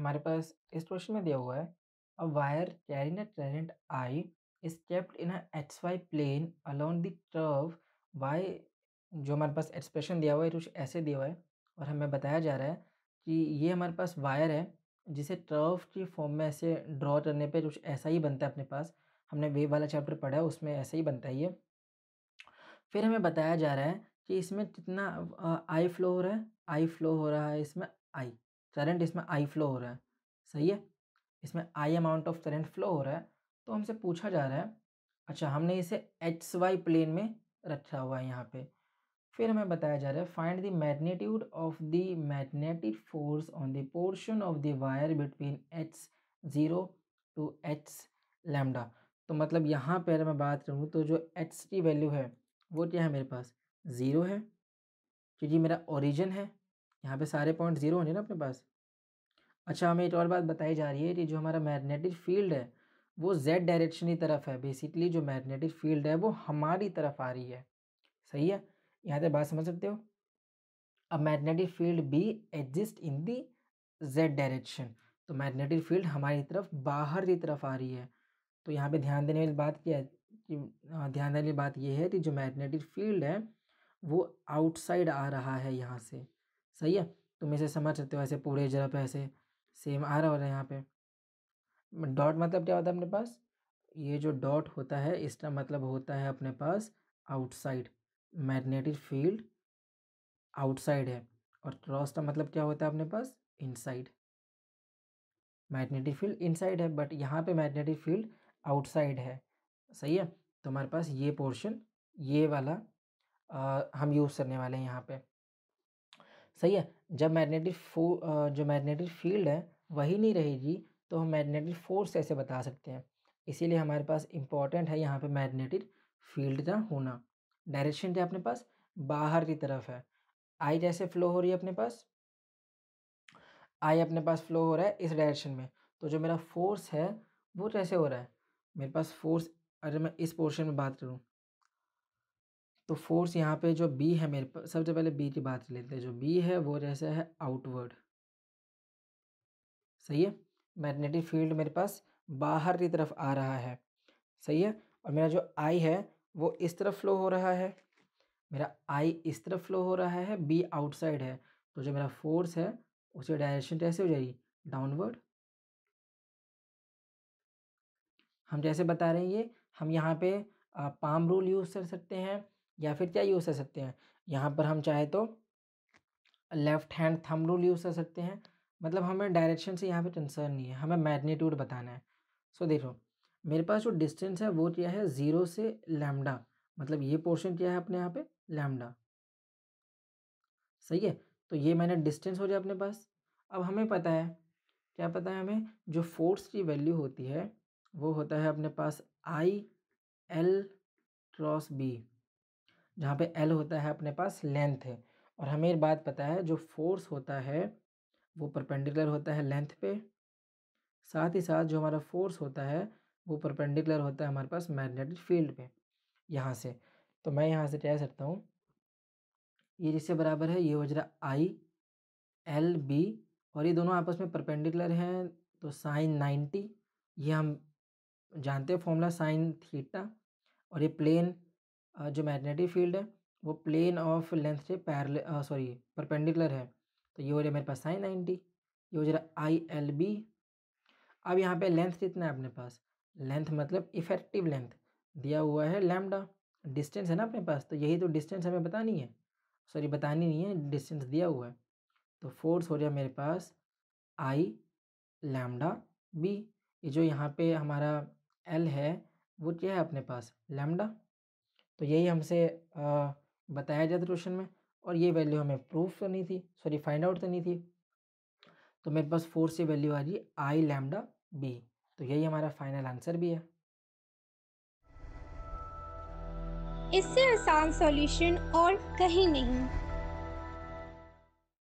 हमारे पास इस क्वेश्चन में दिया हुआ है a wire carrying a current I is kept in X Y plane along the curve Y जो हमारे पास एक्सप्रेशन दिया हुआ है कुछ ऐसे दिया हुआ है और हमें बताया जा रहा है कि ये हमारे पास वायर है जिसे टर्व की फॉर्म में ऐसे ड्रॉ करने पे कुछ ऐसा ही बनता है अपने पास हमने वेव वाला चैप्टर पढ़ा है उसमें ऐसा ही बनता है ये फिर हमें बताया जा रहा है कि इसमें कितना आई फ्लो हो रहा है आई फ्लो हो रहा है इसमें आई करेंट इसमें आई फ्लो हो रहा है सही है इसमें I amount of current flow हो रहा है तो हमसे पूछा जा रहा है अच्छा हमने इसे एच वाई प्लेन में रखा हुआ है यहाँ पे फिर हमें बताया जा रहा है find the magnitude of the magnetic force on the portion of the wire between H zero to H lambda तो मतलब यहाँ पर अगर मैं बात करूँ तो जो एच की वैल्यू है वो क्या है मेरे पास ज़ीरो है क्योंकि मेरा ओरिजिन है यहाँ पे सारे पॉइंट ज़ीरो होंगे ना अपने पास अच्छा हमें एक और बात बताई जा रही है कि जो हमारा मैग्नेटिक फील्ड है वो जेड डायरेक्शन की तरफ है बेसिकली जो मैग्नेटिक फील्ड है वो हमारी तरफ आ रही है सही है यहाँ तक बात समझ सकते हो अब मैग्नेटिक फील्ड भी exist in the Z direction तो मैग्नेटिक फील्ड हमारी तरफ बाहर की तरफ आ रही है तो यहाँ पे ध्यान देने वाली बात क्या है कि हाँ, ध्यान देने वाली बात यह है कि जो मैग्नेटिक फील्ड है वो आउटसाइड आ रहा है यहाँ से सही है तुम इसे समझ सकते हो ऐसे पूरे जगह पे ऐसे सेम आ रहा हो रहा है यहाँ पे डॉट मतलब क्या होता है अपने पास ये जो डॉट होता है इसका मतलब होता है अपने पास आउटसाइड मैग्नेटिक फील्ड आउटसाइड है और क्रॉस का मतलब क्या होता है अपने पास इनसाइड मैग्नेटिक फील्ड इनसाइड है बट यहाँ पे मैग्नेटिक फील्ड आउटसाइड है सही है तो हमारे पास ये पोर्शन ये वाला आ, हम यूज़ करने वाले हैं यहाँ पे सही है जब मैग्नेटिक फो जो मैग्नेटिक फील्ड है वही नहीं रहेगी तो हम मैग्नेटिक फोर्स ऐसे बता सकते हैं इसीलिए हमारे पास इंपॉर्टेंट है यहाँ पे मैग्नेटिक फील्ड का होना डायरेक्शन क्या अपने पास बाहर की तरफ है आई जैसे फ्लो हो रही है अपने पास आई अपने पास फ्लो हो रहा है इस डायरेक्शन में तो जो मेरा फोर्स है वो कैसे हो रहा है मेरे पास फोर्स अगर मैं इस पोर्शन में बात करूँ तो फोर्स यहाँ पे जो बी है मेरे पास सबसे पहले बी की बात लेते हैं जो बी है वो जैसे है आउटवर्ड सही है मैग्नेटिक फील्ड मेरे पास बाहर की तरफ आ रहा है सही है और मेरा जो आई है वो इस तरफ फ्लो हो रहा है मेरा आई इस तरफ फ्लो हो रहा है बी आउटसाइड है तो जो मेरा फोर्स है उसकी डायरेक्शन कैसे हो जाएगी डाउनवर्ड हम जैसे बता रहे हैं ये हम यहाँ पे पाम रूल यूज़ कर सकते हैं या फिर क्या यूज़ कर सकते हैं यहाँ पर हम चाहे तो left hand thumb rule use कर सकते हैं मतलब हमें डायरेक्शन से यहाँ पे कंसर्न नहीं है हमें मैग्नीट्यूड बताना है सो so, देखो मेरे पास जो डिस्टेंस है वो क्या है ज़ीरो से लैमडा मतलब ये पोर्शन क्या है अपने यहाँ पे लैमडा सही है तो ये मैंने डिस्टेंस हो गया अपने पास अब हमें पता है क्या पता है हमें जो फोर्स की वैल्यू होती है वो होता है अपने पास आई एल क्रॉस बी जहाँ पे एल होता है अपने पास लेंथ है और हमें ये बात पता है जो फोर्स होता है वो परपेंडिकुलर होता है लेंथ पे साथ ही साथ जो हमारा फोर्स होता है वो परपेंडिकुलर होता है हमारे पास मैग्नेटिक फील्ड पे यहाँ से तो मैं यहाँ से कह सकता हूँ ये जिससे बराबर है ये हो जरा आई एल बी और ये दोनों आपस में परपेंडिकुलर हैं तो साइन नाइन्टी ये हम जानते हैं फॉर्मूला साइन थीटा और ये प्लेन जो मैग्नेटिक फील्ड है वो प्लेन ऑफ लेंथ से पैरल सॉरी परपेंडिकुलर है तो ये हो रहा मेरे पास साइन नाइन्टी ये हो रहा आई एल बी अब यहाँ पे लेंथ कितना है अपने पास लेंथ मतलब इफेक्टिव लेंथ दिया हुआ है लैमडा डिस्टेंस है ना अपने पास तो यही तो डिस्टेंस हमें बतानी है सॉरी बतानी नहीं है डिस्टेंस दिया हुआ है तो फोर्स हो जाए मेरे पास आई लैमडा बी ये जो यहाँ पे हमारा एल है वो क्या है अपने पास लैमडा तो यही हमसे बताया जाता क्वेश्चन में और ये वैल्यू हमें प्रूफ करनी तो थी सॉरी फाइंड आउट करनी तो थी तो मेरे पास फोर से वैल्यू आ रही है आई लैमडा बी तो यही हमारा फाइनल आंसर भी है इससे आसान सॉल्यूशन और कहीं नहीं